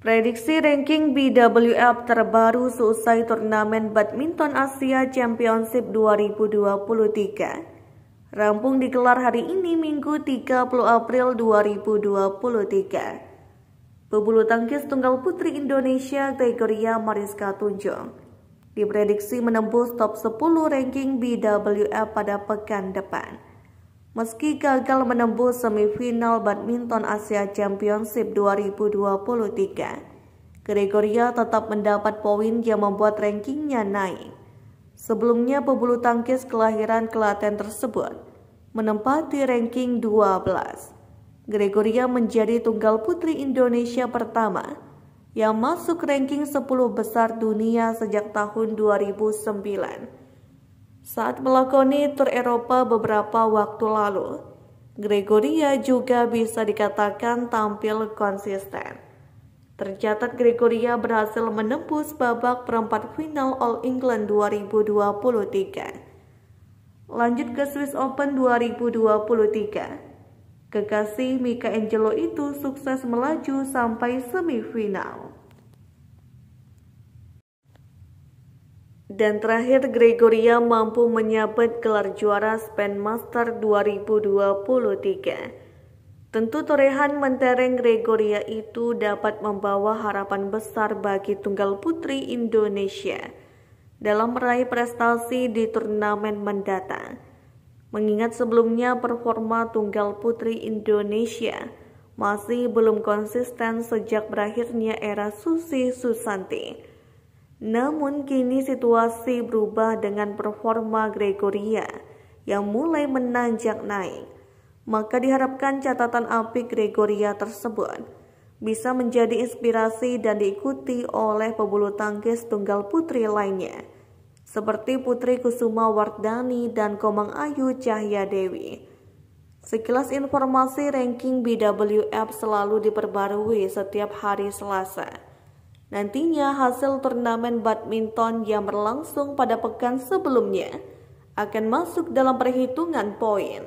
Prediksi ranking BWF terbaru seusai turnamen badminton Asia Championship 2023. Rampung digelar hari ini Minggu 30 April 2023. Pebulu tangkis tunggal putri Indonesia Gregoria Mariska Tunjung diprediksi menembus top 10 ranking BWF pada pekan depan. Meski gagal menembus semifinal badminton Asia Championship 2023, Gregoria tetap mendapat poin yang membuat rankingnya naik. Sebelumnya pebulu tangkis kelahiran Klaten tersebut menempati ranking 12. Gregoria menjadi tunggal putri Indonesia pertama yang masuk ranking 10 besar dunia sejak tahun 2009 saat melakoni tur Eropa beberapa waktu lalu, Gregoria juga bisa dikatakan tampil konsisten. Tercatat Gregoria berhasil menembus babak perempat final All England 2023. Lanjut ke Swiss Open 2023. Kekasih Mika Angelo itu sukses melaju sampai semifinal. Dan terakhir Gregoria mampu menyabet gelar juara Spen Master 2023. Tentu torehan mentereng Gregoria itu dapat membawa harapan besar bagi tunggal putri Indonesia dalam meraih prestasi di turnamen mendatang. Mengingat sebelumnya performa tunggal putri Indonesia masih belum konsisten sejak berakhirnya era Susi Susanti. Namun kini situasi berubah dengan performa Gregoria yang mulai menanjak naik. Maka diharapkan catatan api Gregoria tersebut bisa menjadi inspirasi dan diikuti oleh pebulu tangkis tunggal putri lainnya seperti Putri Kusuma Wardani dan Komang Ayu Cahya Dewi. Sekilas informasi ranking BWF selalu diperbarui setiap hari Selasa. Nantinya hasil turnamen badminton yang berlangsung pada pekan sebelumnya akan masuk dalam perhitungan poin.